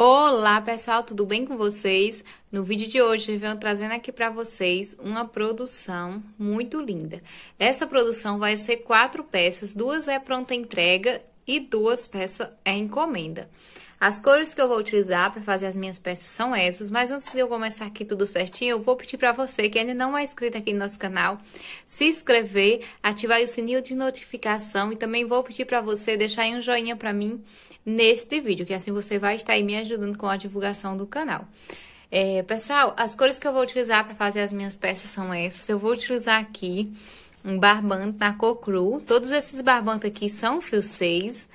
Olá pessoal, tudo bem com vocês? No vídeo de hoje eu venho trazendo aqui para vocês uma produção muito linda. Essa produção vai ser quatro peças, duas é pronta entrega e duas peças é encomenda. As cores que eu vou utilizar para fazer as minhas peças são essas, mas antes de eu começar aqui tudo certinho, eu vou pedir para você que ainda não é inscrito aqui no nosso canal, se inscrever, ativar o sininho de notificação e também vou pedir para você deixar um joinha para mim neste vídeo, que assim você vai estar aí me ajudando com a divulgação do canal. É, pessoal, as cores que eu vou utilizar para fazer as minhas peças são essas. Eu vou utilizar aqui um barbante na cor cru. Todos esses barbantes aqui são fio 6.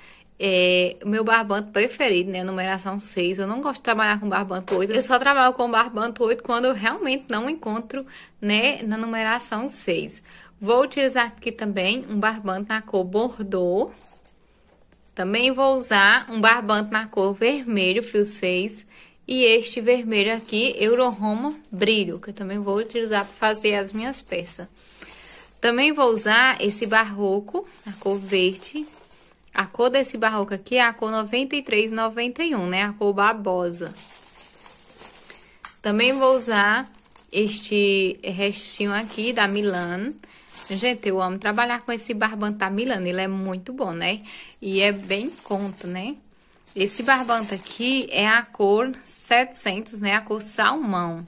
É, o meu barbanto preferido, né? Numeração 6. Eu não gosto de trabalhar com barbanto 8. Eu só trabalho com barbanto 8 quando eu realmente não encontro, né? Na numeração 6. Vou utilizar aqui também um barbante na cor bordô. Também vou usar um barbante na cor vermelho, fio 6. E este vermelho aqui, Euroroma Brilho, que eu também vou utilizar para fazer as minhas peças. Também vou usar esse barroco, na cor verde, a cor desse barroco aqui é a cor 9391, né? A cor babosa. Também vou usar este restinho aqui da Milan. Gente, eu amo trabalhar com esse barbante da Milan. Ele é muito bom, né? E é bem conta, né? Esse barbante aqui é a cor 700, né? A cor salmão.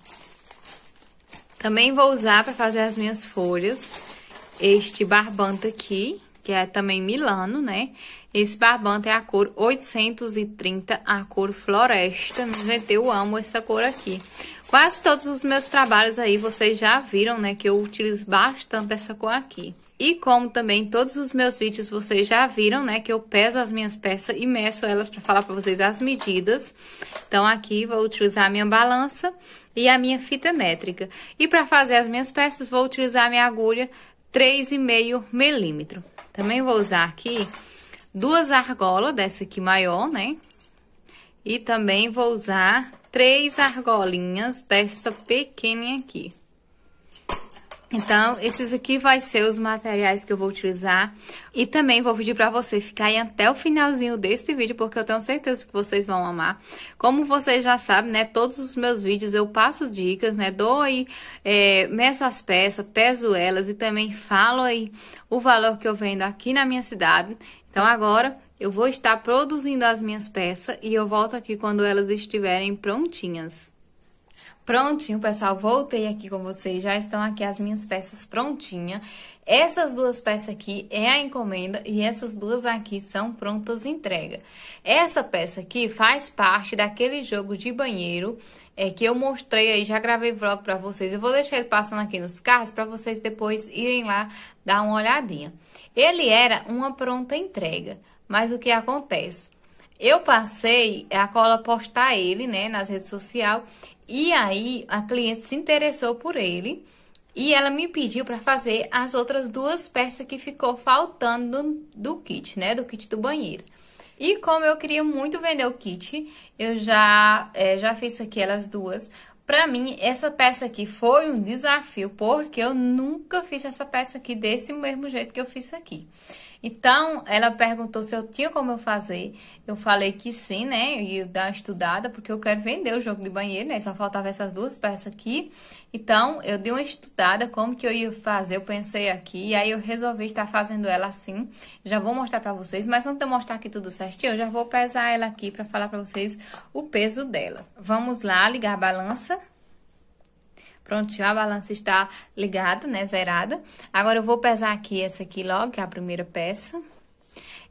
Também vou usar para fazer as minhas folhas este barbante aqui, que é também Milano, né? Esse barbante é a cor 830, a cor floresta. Gente, eu amo essa cor aqui. Quase todos os meus trabalhos aí, vocês já viram, né? Que eu utilizo bastante essa cor aqui. E como também todos os meus vídeos vocês já viram, né? Que eu peso as minhas peças e meço elas para falar para vocês as medidas. Então, aqui vou utilizar a minha balança e a minha fita métrica. E para fazer as minhas peças, vou utilizar a minha agulha 3,5 milímetro. Também vou usar aqui duas argolas dessa aqui maior, né? E também vou usar três argolinhas dessa pequena aqui. Então, esses aqui vai ser os materiais que eu vou utilizar. E também vou pedir para você ficar aí até o finalzinho desse vídeo, porque eu tenho certeza que vocês vão amar. Como vocês já sabem, né, todos os meus vídeos eu passo dicas, né, dou aí, é, meço as peças, peso elas e também falo aí o valor que eu vendo aqui na minha cidade. Então, agora eu vou estar produzindo as minhas peças e eu volto aqui quando elas estiverem prontinhas. Prontinho, pessoal, voltei aqui com vocês. Já estão aqui as minhas peças prontinhas. Essas duas peças aqui é a encomenda e essas duas aqui são prontas entrega. Essa peça aqui faz parte daquele jogo de banheiro é, que eu mostrei aí, já gravei vlog para vocês. Eu vou deixar ele passando aqui nos cards para vocês depois irem lá dar uma olhadinha. Ele era uma pronta entrega, mas o que acontece? Eu passei a cola postar ele, né, nas redes sociais e aí a cliente se interessou por ele e ela me pediu para fazer as outras duas peças que ficou faltando do, kit, né? Do kit do banheiro. E como eu queria muito vender o kit, eu já, é, já fiz aquelas duas. Pra mim, essa peça aqui foi um desafio, porque eu nunca fiz essa peça aqui desse mesmo jeito que eu fiz aqui. Então, ela perguntou se eu tinha como eu fazer. Eu falei que sim, né? Eu ia dar uma estudada, porque eu quero vender o jogo de banheiro, né? Só faltava essas duas peças aqui. Então, eu dei uma estudada como que eu ia fazer. Eu pensei aqui, e aí eu resolvi estar fazendo ela assim. Já vou mostrar pra vocês, mas antes de eu mostrar aqui tudo certinho, eu já vou pesar ela aqui pra falar pra vocês o peso dela. Vamos lá ligar a balança. Prontinho, a balança está ligada, né, zerada. Agora, eu vou pesar aqui essa aqui logo, que é a primeira peça.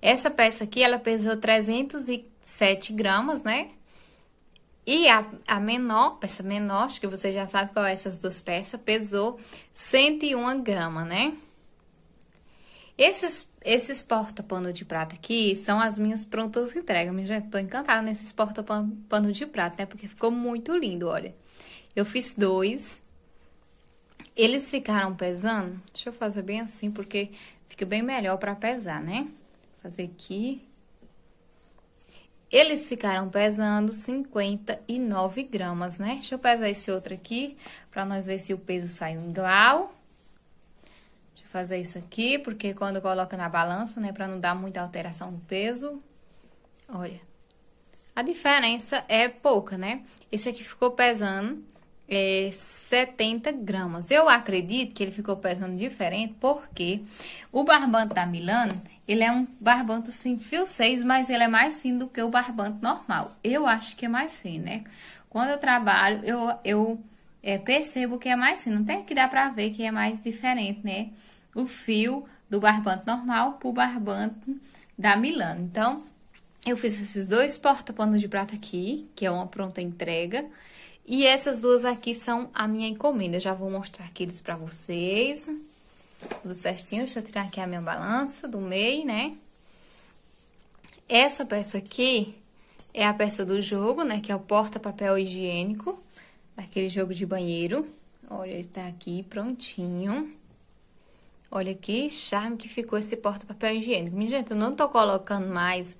Essa peça aqui, ela pesou 307 gramas, né? E a, a menor, peça menor, acho que você já sabe qual é essas duas peças, pesou 101 gramas, né? Esses, esses porta-pano de prata aqui são as minhas prontas entregas. Minha gente, tô encantada nesses porta-pano de prata, né? Porque ficou muito lindo, olha. Eu fiz dois eles ficaram pesando? Deixa eu fazer bem assim, porque fica bem melhor para pesar, né? Fazer aqui. Eles ficaram pesando 59 gramas, né? Deixa eu pesar esse outro aqui, para nós ver se o peso saiu igual. Deixa eu fazer isso aqui, porque quando coloca na balança, né, para não dar muita alteração no peso. Olha, a diferença é pouca, né? Esse aqui ficou pesando é, 70 gramas. Eu acredito que ele ficou pesando diferente, porque o barbante da Milano, ele é um barbante assim, fio 6, mas ele é mais fino do que o barbante normal. Eu acho que é mais fino, né? Quando eu trabalho, eu, eu é, percebo que é mais fino. Não tem que dar pra ver que é mais diferente, né? O fio do barbante normal pro barbante da Milano. Então, eu fiz esses dois porta-panos de prata aqui, que é uma pronta entrega. E essas duas aqui são a minha encomenda. Eu já vou mostrar aqui eles pra vocês. Tudo certinho. Deixa eu tirar aqui a minha balança do meio, né? Essa peça aqui é a peça do jogo, né? Que é o porta-papel higiênico. Daquele jogo de banheiro. Olha, ele tá aqui prontinho. Olha que charme que ficou esse porta-papel higiênico. Minha gente, eu não tô colocando mais,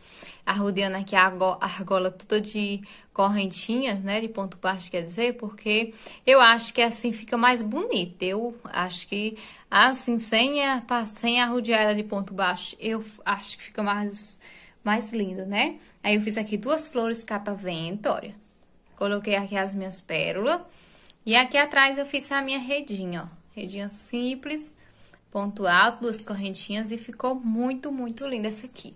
arrudeando aqui a argola toda de correntinhas, né? De ponto baixo, quer dizer, porque eu acho que assim fica mais bonito. Eu acho que assim, sem, a, sem arrodear ela de ponto baixo, eu acho que fica mais, mais lindo, né? Aí eu fiz aqui duas flores catavento, olha. Coloquei aqui as minhas pérolas. E aqui atrás eu fiz a minha redinha, ó. Redinha simples ponto alto, duas correntinhas e ficou muito, muito linda essa aqui.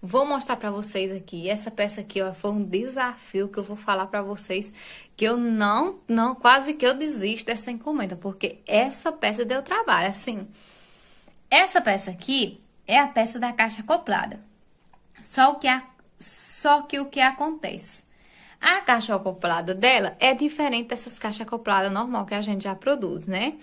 Vou mostrar pra vocês aqui, essa peça aqui, ó, foi um desafio que eu vou falar pra vocês que eu não, não, quase que eu desisto dessa encomenda, porque essa peça deu trabalho, assim. Essa peça aqui é a peça da caixa acoplada. Só, que, a, só que o que acontece? A caixa acoplada dela é diferente dessas caixas acopladas normal que a gente já produz, né?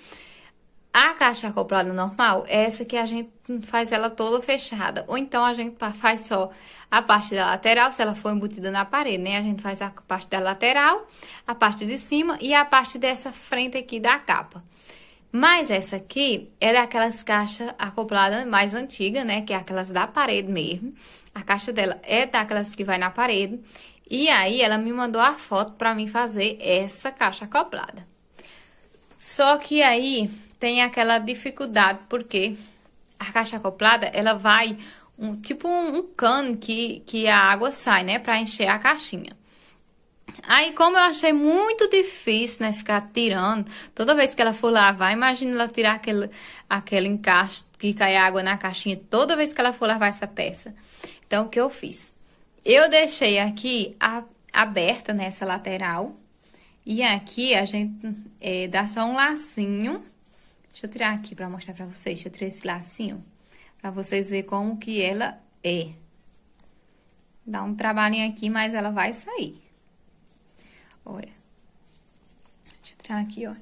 A caixa acoplada normal é essa que a gente faz ela toda fechada. Ou então a gente faz só a parte da lateral, se ela for embutida na parede, né? A gente faz a parte da lateral, a parte de cima e a parte dessa frente aqui da capa. Mas essa aqui é daquelas caixas acopladas mais antigas né? Que é aquelas da parede mesmo. A caixa dela é daquelas que vai na parede. E aí ela me mandou a foto para mim fazer essa caixa acoplada. Só que aí tem aquela dificuldade, porque a caixa acoplada, ela vai um, tipo um, um, cano que, que a água sai, né? Pra encher a caixinha. Aí, como eu achei muito difícil, né? Ficar tirando. Toda vez que ela for lavar, imagina ela tirar aquele, aquele encaixe que cai água na caixinha. Toda vez que ela for lavar essa peça. Então, o que eu fiz? Eu deixei aqui a, aberta nessa lateral. E aqui a gente é, dá só um lacinho Deixa eu tirar aqui para mostrar para vocês. Deixa eu tirar esse lacinho para vocês verem como que ela é. Dá um trabalhinho aqui, mas ela vai sair. Olha. Deixa eu tirar aqui, ó.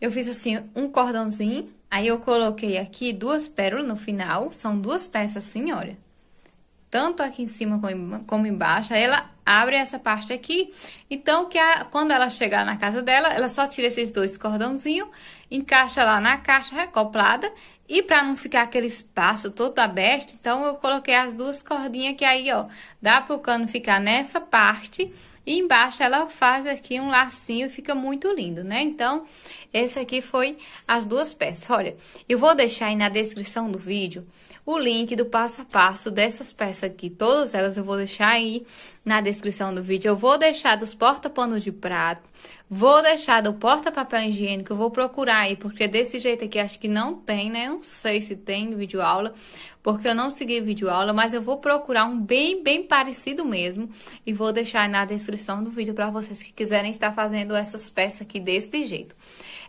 Eu fiz assim um cordãozinho, aí eu coloquei aqui duas pérolas no final, são duas peças assim, olha. Tanto aqui em cima como embaixo, aí ela abre essa parte aqui. Então, que a, quando ela chegar na casa dela, ela só tira esses dois cordãozinhos, encaixa lá na caixa recoplada. E para não ficar aquele espaço todo aberto, então eu coloquei as duas cordinhas que aí, ó, dá pro cano ficar nessa parte. E embaixo ela faz aqui um lacinho, fica muito lindo, né? Então, esse aqui foi as duas peças. Olha, eu vou deixar aí na descrição do vídeo o link do passo a passo dessas peças aqui. Todas elas eu vou deixar aí na descrição do vídeo. Eu vou deixar dos porta-panos de prato, vou deixar do porta-papel higiênico, eu vou procurar aí, porque desse jeito aqui acho que não tem, né? Não sei se tem vídeo aula, porque eu não segui vídeo aula, mas eu vou procurar um bem, bem parecido mesmo e vou deixar na descrição do vídeo para vocês que quiserem estar fazendo essas peças aqui desse jeito.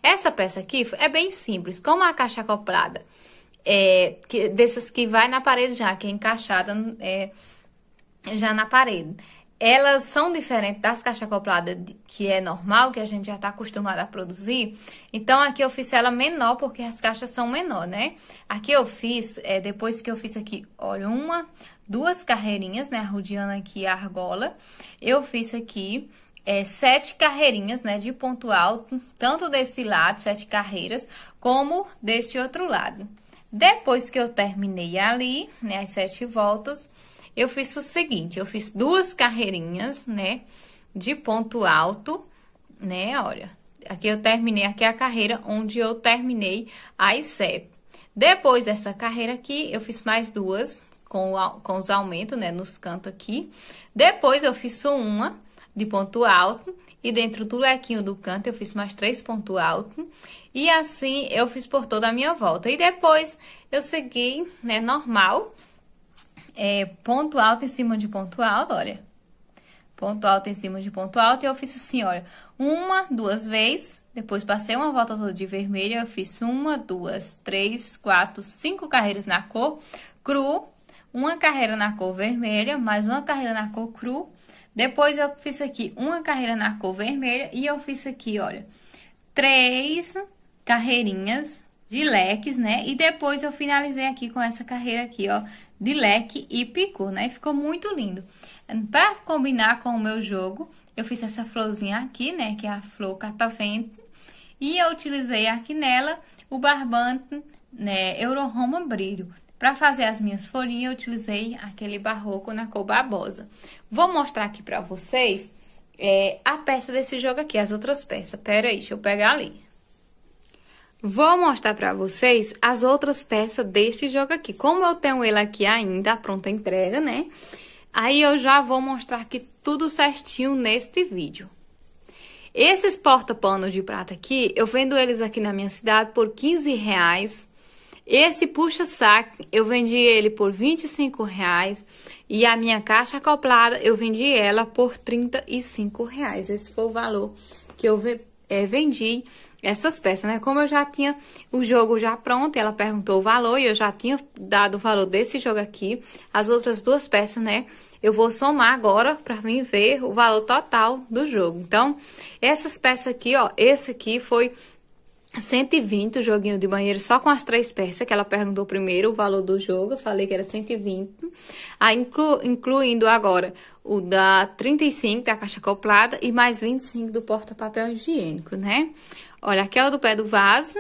Essa peça aqui é bem simples, como a caixa acoplada é, que, dessas que vai na parede já, que é encaixada é, já na parede. Elas são diferentes das caixas acopladas que é normal, que a gente já está acostumado a produzir. Então, aqui eu fiz ela menor, porque as caixas são menor, né? Aqui eu fiz, é, depois que eu fiz aqui, olha, uma, duas carreirinhas, né? rodiana aqui a argola. Eu fiz aqui é, sete carreirinhas, né, de ponto alto, tanto desse lado, sete carreiras, como deste outro lado. Depois que eu terminei ali, né, as sete voltas, eu fiz o seguinte, eu fiz duas carreirinhas, né, de ponto alto, né, olha, aqui eu terminei, aqui a carreira onde eu terminei as sete. Depois dessa carreira aqui, eu fiz mais duas com, com os aumentos, né, nos cantos aqui. Depois eu fiz uma de ponto alto e dentro do lequinho do canto eu fiz mais três ponto alto e assim eu fiz por toda a minha volta. E depois eu segui, né, normal, é, ponto alto em cima de ponto alto, olha. Ponto alto em cima de ponto alto. E eu fiz assim, olha, uma, duas vezes. Depois passei uma volta toda de vermelho. Eu fiz uma, duas, três, quatro, cinco carreiras na cor cru. Uma carreira na cor vermelha, mais uma carreira na cor cru. Depois eu fiz aqui uma carreira na cor vermelha e eu fiz aqui, olha, três carreirinhas de leques, né? E depois eu finalizei aqui com essa carreira aqui, ó, de leque e picô, né? E ficou muito lindo. Para combinar com o meu jogo, eu fiz essa florzinha aqui, né? Que é a flor catavento. E eu utilizei aqui nela o barbante, né? Euroroma brilho. Para fazer as minhas folhinhas, eu utilizei aquele barroco na cor babosa. Vou mostrar aqui pra vocês é, a peça desse jogo aqui, as outras peças. Pera aí, deixa eu pegar ali. Vou mostrar para vocês as outras peças deste jogo aqui. Como eu tenho ele aqui ainda, a pronta entrega, né? Aí eu já vou mostrar aqui tudo certinho neste vídeo. Esses porta pano de prata aqui, eu vendo eles aqui na minha cidade por 15 reais. Esse puxa-saco, eu vendi ele por 25 reais. E a minha caixa acoplada, eu vendi ela por 35 reais. Esse foi o valor que eu eh, vendi essas peças, né? Como eu já tinha o jogo já pronto, ela perguntou o valor e eu já tinha dado o valor desse jogo aqui, as outras duas peças, né? Eu vou somar agora para mim ver o valor total do jogo. Então, essas peças aqui, ó, esse aqui foi 120 o joguinho de banheiro só com as três peças, que ela perguntou primeiro o valor do jogo, eu falei que era 120. Aí ah, inclu, incluindo agora o da 35 da é caixa acoplada e mais 25 do porta-papel higiênico, né? Olha, aquela do pé do vaso.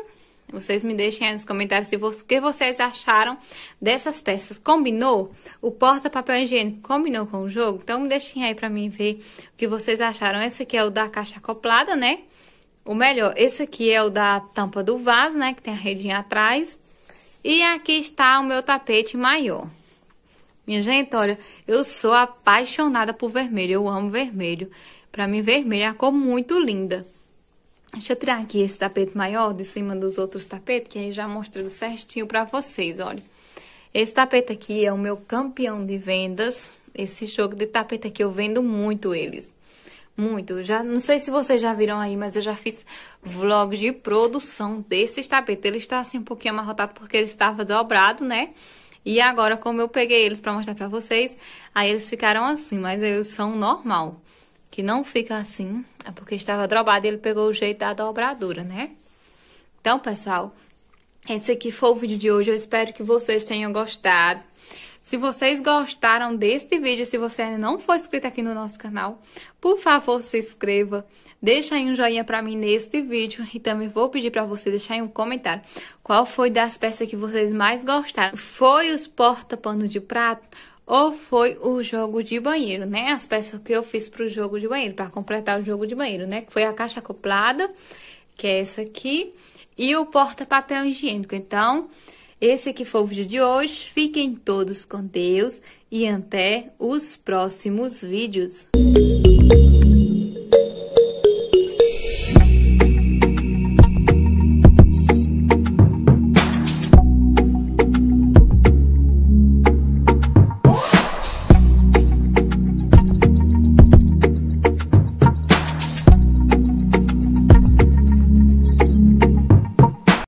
Vocês me deixem aí nos comentários se o que vocês acharam dessas peças. Combinou? O porta-papel higiênico combinou com o jogo? Então, me deixem aí pra mim ver o que vocês acharam. Esse aqui é o da caixa acoplada, né? O melhor, esse aqui é o da tampa do vaso, né? Que tem a redinha atrás. E aqui está o meu tapete maior. Minha gente, olha, eu sou apaixonada por vermelho. Eu amo vermelho. Pra mim, vermelho é uma cor muito linda. Deixa eu tirar aqui esse tapete maior de cima dos outros tapetes, que aí já mostra certinho pra vocês, olha. Esse tapete aqui é o meu campeão de vendas. Esse jogo de tapete aqui eu vendo muito eles. Muito. Já, não sei se vocês já viram aí, mas eu já fiz vlogs de produção desses tapetes. Ele está assim um pouquinho amarrotado porque ele estava dobrado, né? E agora, como eu peguei eles pra mostrar pra vocês, aí eles ficaram assim, mas eles são normal que não fica assim, é porque estava drobado e ele pegou o jeito da dobradura, né? Então, pessoal, esse aqui foi o vídeo de hoje. Eu espero que vocês tenham gostado. Se vocês gostaram deste vídeo, se você ainda não for inscrito aqui no nosso canal, por favor, se inscreva. Deixa aí um joinha para mim neste vídeo e também vou pedir para você deixar aí um comentário. Qual foi das peças que vocês mais gostaram? Foi os porta-pano de prato? ou foi o jogo de banheiro, né? As peças que eu fiz para o jogo de banheiro, para completar o jogo de banheiro, né? Que foi a caixa acoplada, que é essa aqui, e o porta-papel higiênico. Então, esse aqui foi o vídeo de hoje. Fiquem todos com Deus e até os próximos vídeos.